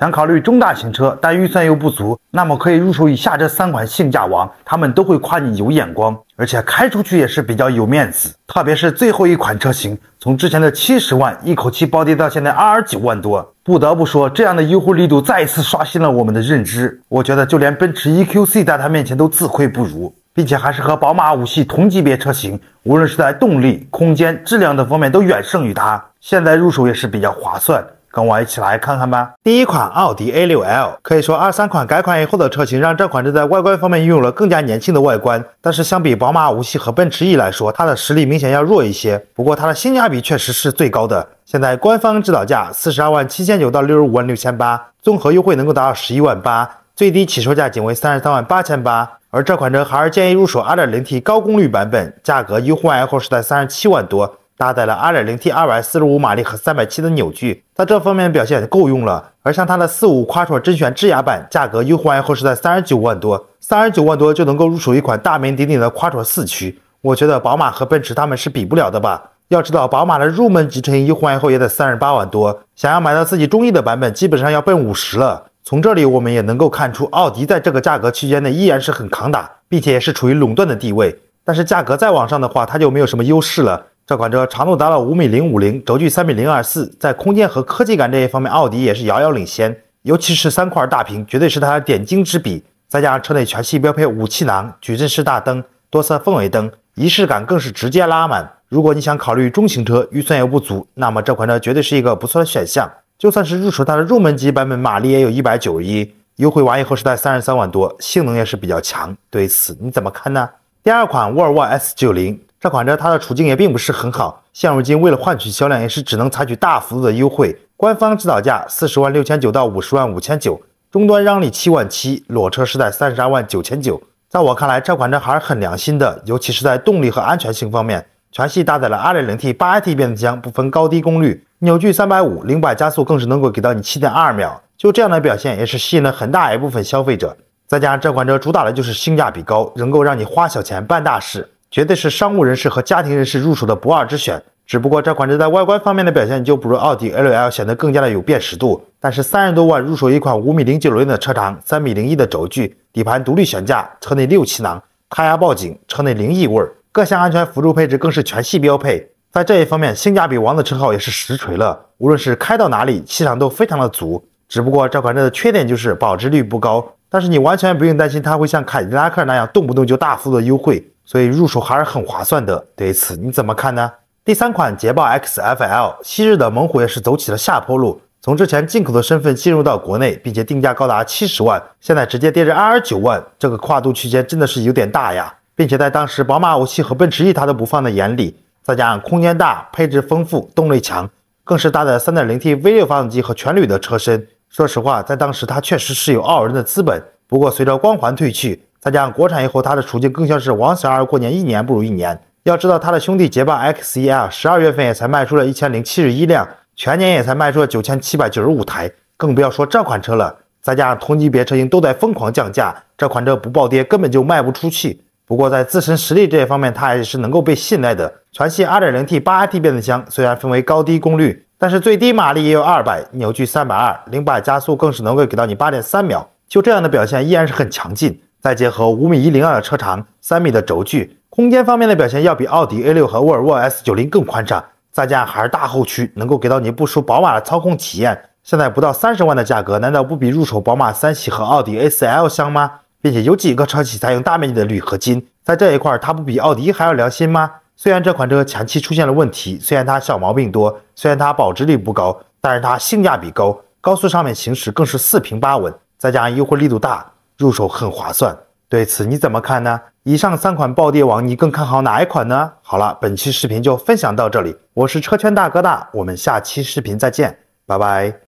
想考虑中大型车，但预算又不足，那么可以入手以下这三款性价王，他们都会夸你有眼光，而且开出去也是比较有面子。特别是最后一款车型，从之前的七十万，一口气暴跌到现在二十九万多，不得不说，这样的优惠力度再一次刷新了我们的认知。我觉得就连奔驰 EQC 在它面前都自愧不如，并且还是和宝马五系同级别车型，无论是在动力、空间、质量等方面都远胜于它。现在入手也是比较划算。跟我一起来看看吧。第一款奥迪 A6L，可以说二三款改款以后的车型，让这款车在外观方面拥有了更加年轻的外观。但是相比宝马五系和奔驰 E 来说，它的实力明显要弱一些。不过它的性价比确实是最高的。现在官方指导价四十二万七千九到六十五万六千八，综合优惠能够达到十一万八，最低起售价仅为三十三万八千八。而这款车还是建议入手 2.0T 高功率版本，价格优惠完后是在三十七万多。搭载了 2.0T 245马力和370的扭矩，在这方面表现够用了。而像它的45 Quattro 甄选智雅版，价格优惠后是在三十九万多，三十九万多就能够入手一款大名鼎鼎的 Quattro 四驱。我觉得宝马和奔驰他们是比不了的吧？要知道宝马的入门级车优惠后也得三十八万多，想要买到自己中意的版本，基本上要奔五十了。从这里我们也能够看出，奥迪在这个价格区间内依然是很抗打，并且也是处于垄断的地位。但是价格再往上的话，它就没有什么优势了。这款车长度达到五米零五零，轴距三米零二四，在空间和科技感这一方面，奥迪也是遥遥领先。尤其是三块大屏，绝对是它的点睛之笔。再加上车内全系标配五气囊、矩阵式大灯、多色氛围灯，仪式感更是直接拉满。如果你想考虑中型车，预算又不足，那么这款车绝对是一个不错的选项。就算是入手它的入门级版本，马力也有一百九十一，优惠完以后是在三十三万多，性能也是比较强。对此你怎么看呢？第二款沃尔沃 S90。这款车它的处境也并不是很好，现如今为了换取销量，也是只能采取大幅度的优惠，官方指导价四十万六千九到五十万五千九，终端让利七万七，裸车是在三十二万九千九。在我看来，这款车还是很良心的，尤其是在动力和安全性方面，全系搭载了二点零 T 八 AT 变速箱，不分高低功率，扭矩三百五，零百加速更是能够给到你七点二秒。就这样的表现，也是吸引了很大一部分消费者。再加上这款车主打的就是性价比高，能够让你花小钱办大事。绝对是商务人士和家庭人士入手的不二之选。只不过这款车在外观方面的表现就不如奥迪 L L 显得更加的有辨识度。但是三十多万入手一款五米零九轮的车长、三米零一的轴距、底盘独立悬架、车内六气囊、胎压报警、车内零异味，各项安全辅助配置更是全系标配。在这一方面，性价比王的称号也是实锤了。无论是开到哪里，气场都非常的足。只不过这款车的缺点就是保值率不高。但是你完全不用担心它会像凯迪拉克那样动不动就大幅度优惠。所以入手还是很划算的，对此你怎么看呢？第三款捷豹 XFL，昔日的猛虎也是走起了下坡路，从之前进口的身份进入到国内，并且定价高达七十万，现在直接跌至二十九万，这个跨度区间真的是有点大呀！并且在当时，宝马五系和奔驰 E 它都不放在眼里，再加上空间大、配置丰富、动力强，更是搭载三点零 T V 六发动机和全铝的车身，说实话，在当时它确实是有傲人的资本。不过随着光环褪去。再加上国产以后，它的处境更像是王小二过年，一年不如一年。要知道，它的兄弟捷豹 XEL 十二月份也才卖出了一千零七十一辆，全年也才卖出了九千七百九十五台，更不要说这款车了。再加上同级别车型都在疯狂降价，这款车不暴跌根本就卖不出去。不过在自身实力这一方面，它还是能够被信赖的。全系 2.0T 八 AT 变速箱，虽然分为高低功率，但是最低马力也有二百，扭矩三百二，零百加速更是能够给到你八点三秒。就这样的表现，依然是很强劲。再结合五米一零二的车长、三米的轴距，空间方面的表现要比奥迪 A6 和沃尔沃 S90 更宽敞。再加上还是大后驱，能够给到你不输宝马的操控体验。现在不到三十万的价格，难道不比入手宝马三系和奥迪 A4L 香吗？并且有几个车企采用大面积的铝合金，在这一块儿它不比奥迪还要良心吗？虽然这款车前期出现了问题，虽然它小毛病多，虽然它保值率不高，但是它性价比高，高速上面行驶更是四平八稳。再加上优惠力度大。入手很划算，对此你怎么看呢？以上三款暴跌王，你更看好哪一款呢？好了，本期视频就分享到这里，我是车圈大哥大，我们下期视频再见，拜拜。